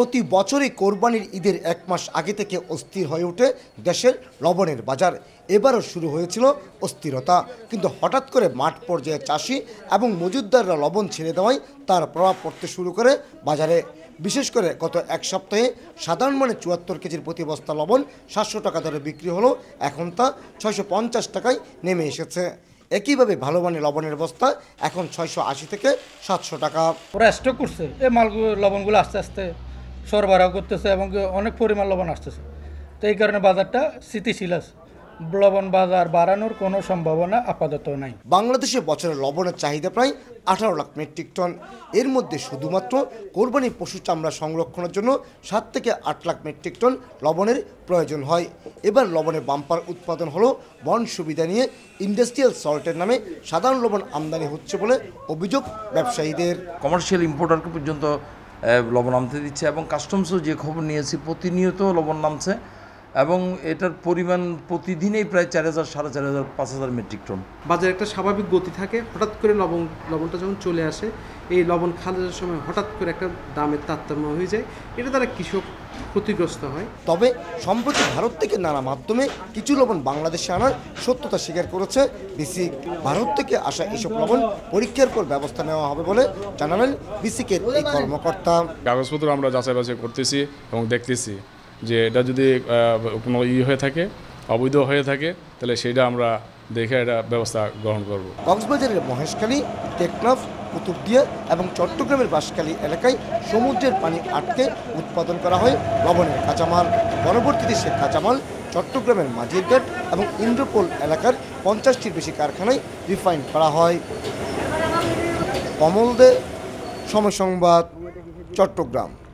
প্রতি বছরই কোরবানির ঈদের এক মাস আগে থেকে অস্থির হয়ে ওঠে দেশের লবণের বাজার এবারও শুরু হয়েছিল অস্থিরতা কিন্তু হঠাৎ করে মাঠ পর্যায়ে চাষি এবং মজুদ্দাররা লবণ ছেড়ে দেওয়ায় তার প্রভাব পড়তে শুরু করে বাজারে বিশেষ করে গত এক সপ্তাহে সাধারণ মানে চুয়াত্তর কেজির প্রতি বস্তা লবণ সাতশো টাকা দরে বিক্রি হলো এখন তা ছয়শো টাকায় নেমে এসেছে একইভাবে ভালো মানের লবণের বস্তা এখন ছয়শো আশি থেকে সাতশো টাকা ওরা স্টক করছে এই মালগুলো লবণগুলো আস্তে আস্তে সরবরাহ করতেছে এবং অনেক পরিমাণ লবণ আসতেছে তো এই কারণে বাজারটা স্থিতিশীল আছে লবণ বাজার বাড়ানোর কোনো সম্ভাবনা আপাতত নাই বাংলাদেশে বছরে লবণের চাহিদা প্রায় আঠারো লাখ মেট্রিক টন এর মধ্যে শুধুমাত্র কোরবানি পশু চামড়া সংরক্ষণের জন্য সাত থেকে আট লাখ মেট্রিক টন লবণের প্রয়োজন হয় এবার লবণের বাম্পার উৎপাদন হলো বন সুবিধা নিয়ে ইন্ডাস্ট্রিয়াল সল্টের নামে সাধারণ লবণ আমদানি হচ্ছে বলে অভিযোগ ব্যবসায়ীদের কমার্শিয়াল ইম্পোর্টারকে পর্যন্ত লবণ নামতে দিচ্ছে এবং কাস্টমসও যে খবর নিয়েছি প্রতিনিয়ত লবণ নামছে এবং এটার পরিমাণ প্রতিদিনেই প্রায় চার হাজার সাড়ে চার হাজার পাঁচ হাজার মেট্রিক টন বাজারে একটা স্বাভাবিক গতি থাকে হঠাৎ করে লবণ লবণটা যখন চলে আসে এই লবণ খালের সময় হঠাৎ করে একটা দামের তারতম্য হয়ে যায় এটা তারা কৃষক ক্ষতিগ্রস্ত হয় তবে সম্প্রতি ভারত থেকে নানা মাধ্যমে কিছু লবণ বাংলাদেশে আনার সত্যতা স্বীকার করেছে বিসি ভারত থেকে আসা এসব লবণ পরীক্ষার পর ব্যবস্থা নেওয়া হবে বলে জানালেন বিসিকের এই কর্মকর্তা কাগজপত্র আমরা যাচাই বাছাই করতেছি এবং দেখতেছি যে এটা যদি কোনো ই হয়ে থাকে অবৈধ হয়ে থাকে তাহলে সেটা আমরা দেখে এটা ব্যবস্থা গ্রহণ করব কক্সবাজারের মহেশখালী টেকনাফ কুতুবদিয়া এবং চট্টগ্রামের বাসখালী এলাকায় সমুদ্রের পানি আটকে উৎপাদন করা হয় লবণের কাঁচামাল পরবর্তীতে সে কাঁচামাল চট্টগ্রামের মাঝিরঘাট এবং ইন্দ্রপোল এলাকার পঞ্চাশটির বেশি কারখানায় রিফাইন করা হয় কমল দে সময় সংবাদ চট্টগ্রাম